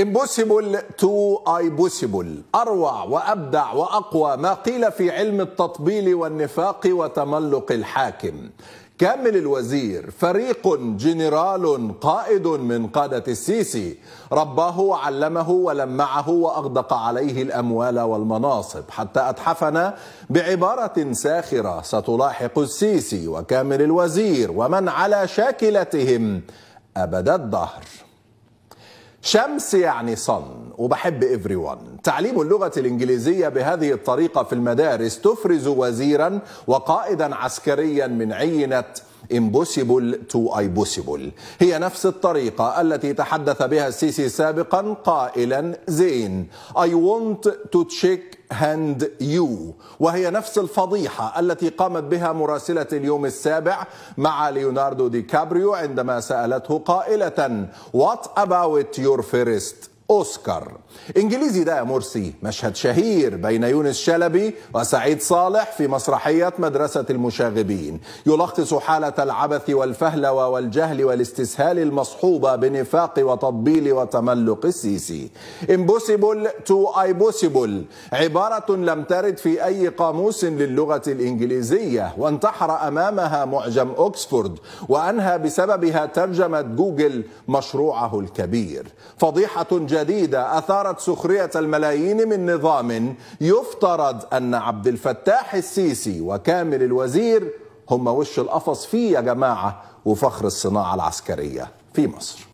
impossible to impossible أروع وأبدع وأقوى ما قيل في علم التطبيل والنفاق وتملق الحاكم كامل الوزير فريق جنرال قائد من قادة السيسي رباه وعلمه ولمعه وأغدق عليه الأموال والمناصب حتى أتحفنا بعبارة ساخرة ستلاحق السيسي وكامل الوزير ومن على شاكلتهم أبد الدهر شمس يعني صن وبحب افري ون تعليم اللغة الإنجليزية بهذه الطريقة في المدارس تفرز وزيرا وقائدا عسكريا من عينة impossible to impossible هي نفس الطريقة التي تحدث بها السيسي سابقا قائلا زين I want to check هاند يو وهي نفس الفضيحة التي قامت بها مراسلة اليوم السابع مع ليوناردو دي كابريو عندما سألته قائلة What about your first اوسكار انجليزي ده يا مرسي مشهد شهير بين يونس شلبي وسعيد صالح في مسرحيه مدرسه المشاغبين يلخص حاله العبث والفهلوه والجهل والاستسهال المصحوبه بنفاق وتطبيل وتملق السيسي امبوسيبل تو ايبوسيبل عباره لم ترد في اي قاموس للغه الانجليزيه وانتحر امامها معجم اوكسفورد وانهى بسببها ترجمه جوجل مشروعه الكبير فضيحه جديدة أثارت سخرية الملايين من نظام يفترض أن عبد الفتاح السيسي وكامل الوزير هم وش القفص فيه يا جماعة وفخر الصناعة العسكرية في مصر